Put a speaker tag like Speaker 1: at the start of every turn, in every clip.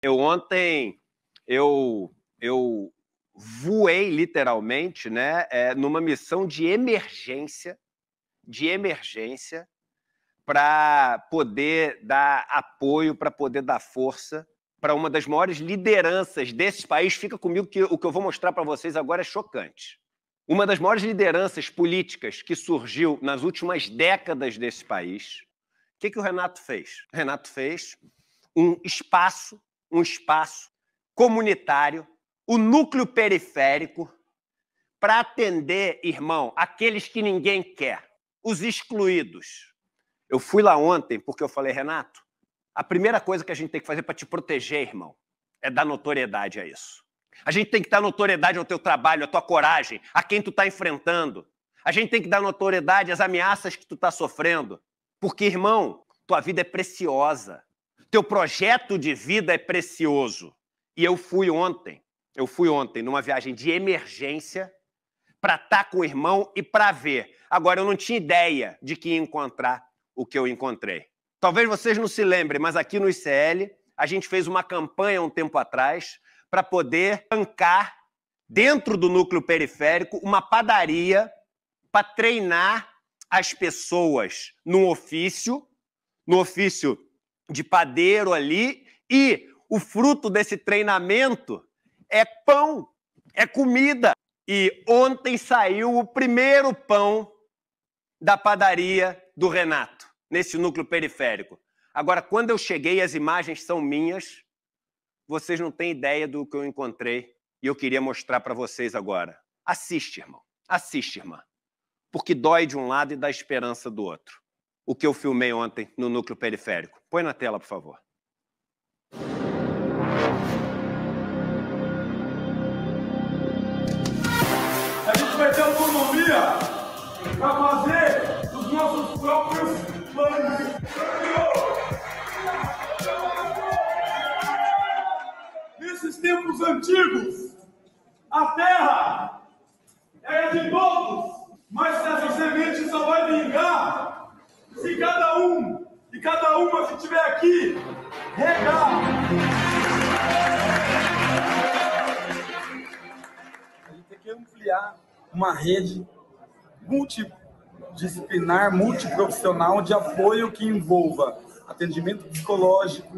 Speaker 1: Eu ontem eu eu voei literalmente, né, é, numa missão de emergência, de emergência para poder dar apoio, para poder dar força para uma das maiores lideranças desse país. Fica comigo que o que eu vou mostrar para vocês agora é chocante. Uma das maiores lideranças políticas que surgiu nas últimas décadas desse país. O que, que o Renato fez? O Renato fez um espaço um espaço comunitário, o núcleo periférico, para atender, irmão, aqueles que ninguém quer, os excluídos. Eu fui lá ontem porque eu falei, Renato, a primeira coisa que a gente tem que fazer para te proteger, irmão, é dar notoriedade a isso. A gente tem que dar notoriedade ao teu trabalho, à tua coragem, a quem tu está enfrentando. A gente tem que dar notoriedade às ameaças que tu está sofrendo. Porque, irmão, tua vida é preciosa. Teu projeto de vida é precioso. E eu fui ontem, eu fui ontem numa viagem de emergência para estar tá com o irmão e para ver. Agora, eu não tinha ideia de que ia encontrar o que eu encontrei. Talvez vocês não se lembrem, mas aqui no ICL, a gente fez uma campanha um tempo atrás para poder bancar dentro do núcleo periférico uma padaria para treinar as pessoas no ofício, no ofício de padeiro ali, e o fruto desse treinamento é pão, é comida. E ontem saiu o primeiro pão da padaria do Renato, nesse núcleo periférico. Agora, quando eu cheguei, as imagens são minhas. Vocês não têm ideia do que eu encontrei e eu queria mostrar para vocês agora. Assiste, irmão. Assiste, irmã. Porque dói de um lado e dá esperança do outro o que eu filmei ontem no núcleo periférico. Põe na tela, por favor. A gente vai ter autonomia para fazer os nossos próprios planos. Nesses tempos antigos, a terra era de todos, mas essa semente só vai vingar e cada um e cada uma que estiver aqui regar. A gente tem que ampliar uma rede multidisciplinar, multiprofissional de apoio que envolva atendimento psicológico,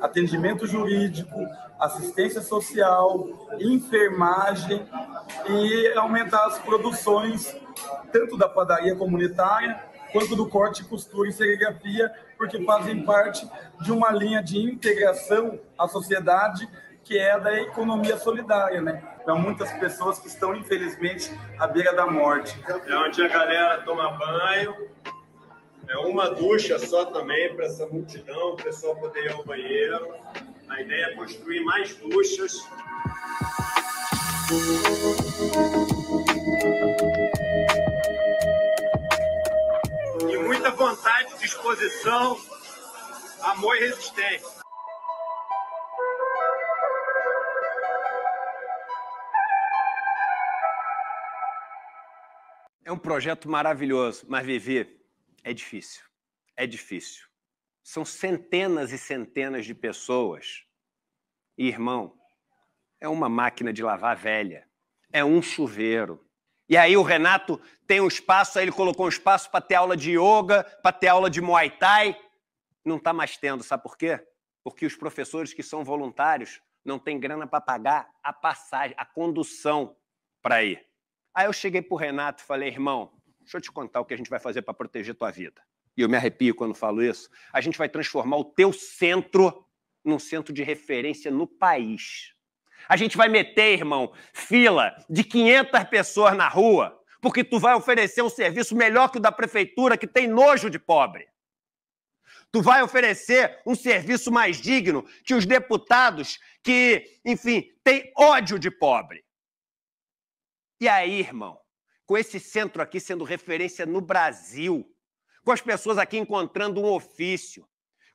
Speaker 1: atendimento jurídico, assistência social, enfermagem e aumentar as produções tanto da padaria comunitária quanto do corte, costura e serigrafia, porque fazem parte de uma linha de integração à sociedade que é da economia solidária, né? Para então, muitas pessoas que estão, infelizmente, à beira da morte. É onde a galera toma banho, é uma ducha só também para essa multidão, o pessoal poder ir ao banheiro. A ideia é construir mais duchas. E muita vontade, disposição, amor e resistência. É um projeto maravilhoso, mas Vivi, é difícil. É difícil. São centenas e centenas de pessoas. E, irmão, é uma máquina de lavar velha. É um chuveiro. E aí o Renato tem um espaço, aí ele colocou um espaço para ter aula de yoga, para ter aula de Muay Thai. Não está mais tendo, sabe por quê? Porque os professores que são voluntários não têm grana para pagar a passagem, a condução para ir. Aí eu cheguei para o Renato e falei, irmão, Deixa eu te contar o que a gente vai fazer para proteger tua vida. E eu me arrepio quando falo isso. A gente vai transformar o teu centro num centro de referência no país. A gente vai meter, irmão, fila de 500 pessoas na rua, porque tu vai oferecer um serviço melhor que o da prefeitura, que tem nojo de pobre. Tu vai oferecer um serviço mais digno que os deputados que, enfim, têm ódio de pobre. E aí, irmão, com esse centro aqui sendo referência no Brasil, com as pessoas aqui encontrando um ofício,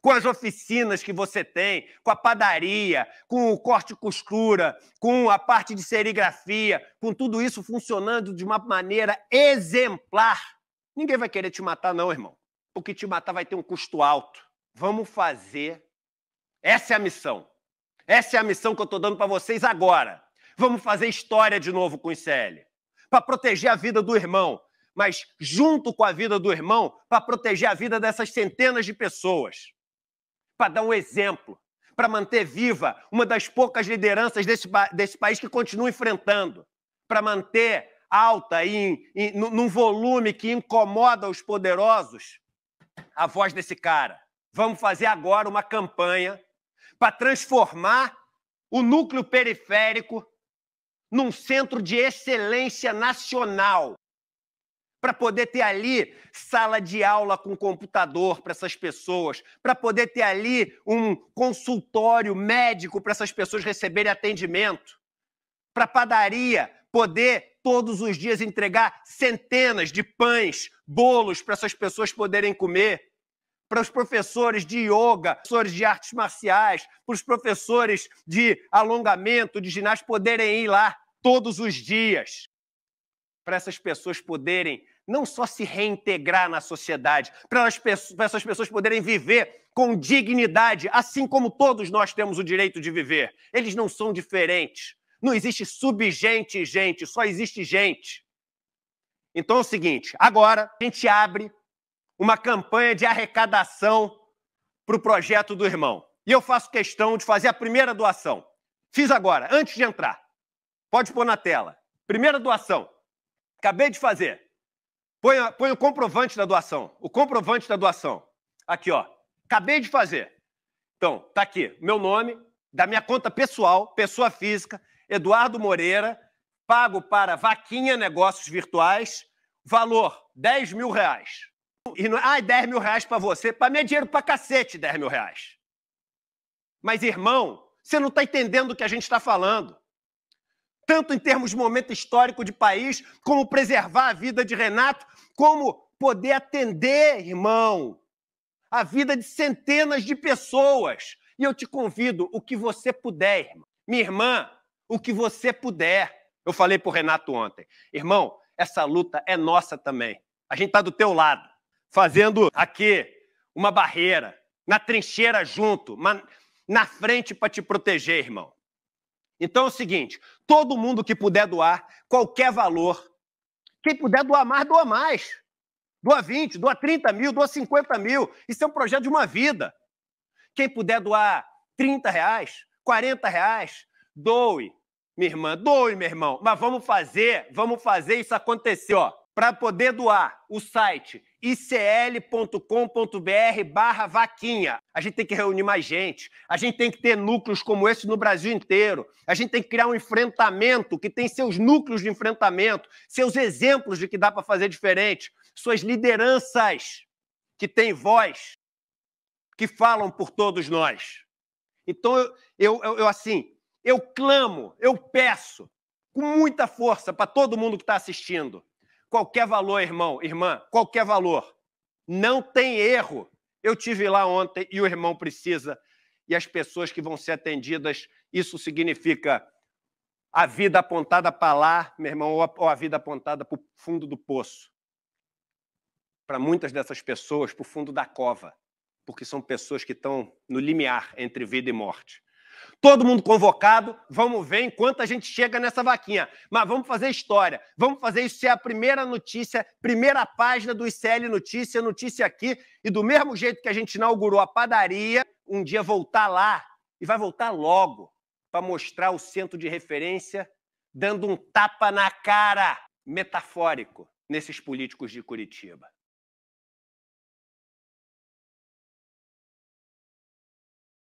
Speaker 1: com as oficinas que você tem, com a padaria, com o corte e costura, com a parte de serigrafia, com tudo isso funcionando de uma maneira exemplar. Ninguém vai querer te matar, não, irmão. Porque te matar vai ter um custo alto. Vamos fazer. Essa é a missão. Essa é a missão que eu estou dando para vocês agora. Vamos fazer história de novo com o ICL para proteger a vida do irmão, mas junto com a vida do irmão, para proteger a vida dessas centenas de pessoas, para dar um exemplo, para manter viva uma das poucas lideranças desse, desse país que continua enfrentando, para manter alta e em, num volume que incomoda os poderosos a voz desse cara. Vamos fazer agora uma campanha para transformar o núcleo periférico num centro de excelência nacional, para poder ter ali sala de aula com computador para essas pessoas, para poder ter ali um consultório médico para essas pessoas receberem atendimento, para padaria poder todos os dias entregar centenas de pães, bolos para essas pessoas poderem comer para os professores de yoga, professores de artes marciais, para os professores de alongamento, de ginástica, poderem ir lá todos os dias. Para essas pessoas poderem não só se reintegrar na sociedade, para, para essas pessoas poderem viver com dignidade, assim como todos nós temos o direito de viver. Eles não são diferentes. Não existe subgente e gente, só existe gente. Então é o seguinte: agora a gente abre uma campanha de arrecadação para o projeto do irmão. E eu faço questão de fazer a primeira doação. Fiz agora, antes de entrar. Pode pôr na tela. Primeira doação. Acabei de fazer. Põe, põe o comprovante da doação. O comprovante da doação. Aqui, ó. Acabei de fazer. Então, tá aqui. Meu nome, da minha conta pessoal, pessoa física, Eduardo Moreira, pago para Vaquinha Negócios Virtuais, valor 10 mil reais. E não, é, ah, 10 mil reais para você. Para mim é dinheiro para cacete, 10 mil reais. Mas, irmão, você não está entendendo o que a gente está falando. Tanto em termos de momento histórico de país, como preservar a vida de Renato, como poder atender, irmão, a vida de centenas de pessoas. E eu te convido, o que você puder, irmão. Minha irmã, o que você puder. Eu falei para o Renato ontem, irmão, essa luta é nossa também. A gente está do teu lado fazendo aqui uma barreira, na trincheira junto, na frente para te proteger, irmão. Então é o seguinte: todo mundo que puder doar qualquer valor, quem puder doar mais, doa mais. Doa 20, doa 30 mil, doa 50 mil. Isso é um projeto de uma vida. Quem puder doar 30 reais, 40 reais, doe, minha irmã, doe, meu irmão. Mas vamos fazer, vamos fazer isso acontecer, ó. Para poder doar, o site icl.com.br barra vaquinha. A gente tem que reunir mais gente, a gente tem que ter núcleos como esse no Brasil inteiro, a gente tem que criar um enfrentamento que tem seus núcleos de enfrentamento, seus exemplos de que dá para fazer diferente, suas lideranças que têm voz, que falam por todos nós. Então, eu, eu, eu assim, eu clamo, eu peço com muita força para todo mundo que está assistindo Qualquer valor, irmão, irmã, qualquer valor. Não tem erro. Eu tive lá ontem e o irmão precisa e as pessoas que vão ser atendidas, isso significa a vida apontada para lá, meu irmão, ou a vida apontada para o fundo do poço. Para muitas dessas pessoas, para o fundo da cova, porque são pessoas que estão no limiar entre vida e morte. Todo mundo convocado, vamos ver enquanto a gente chega nessa vaquinha. Mas vamos fazer história, vamos fazer isso ser é a primeira notícia, primeira página do ICL Notícia, notícia aqui. E do mesmo jeito que a gente inaugurou a padaria, um dia voltar lá e vai voltar logo para mostrar o centro de referência, dando um tapa na cara metafórico nesses políticos de Curitiba.